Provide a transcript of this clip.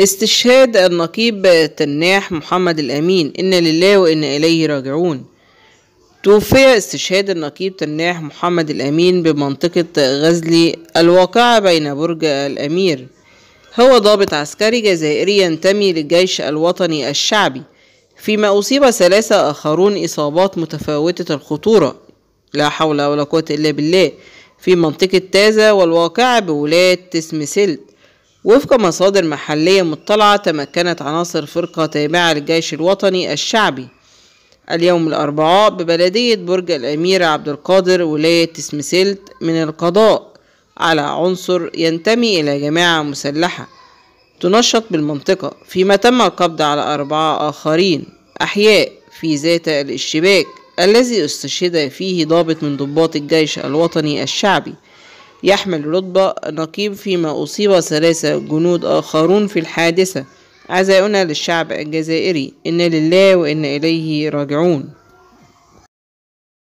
استشهاد النقيب تناح محمد الأمين إن لله وإن إليه راجعون توفي استشهاد النقيب تناح محمد الأمين بمنطقة غزلي الواقعة بين برج الأمير هو ضابط عسكري جزائري ينتمي للجيش الوطني الشعبي فيما أصيب ثلاثة آخرون إصابات متفاوتة الخطورة لا حول ولا قوة إلا بالله في منطقة تازة والواقعة بولاية تسمسلت وفق مصادر محلية مطلعة تمكنت عناصر فرقة تابعة للجيش الوطني الشعبي اليوم الأربعاء ببلدية برج الأمير عبد القادر ولاية تسمسلت من القضاء على عنصر ينتمي إلى جماعة مسلحة تنشط بالمنطقة فيما تم القبض على أربعة آخرين أحياء في ذات الاشتباك الذي استشهد فيه ضابط من ضباط الجيش الوطني الشعبي يحمل رتبة نقيب فيما أصيب ثلاثة جنود آخرون في الحادثة عزاؤنا للشعب الجزائري إن لله وإن إليه راجعون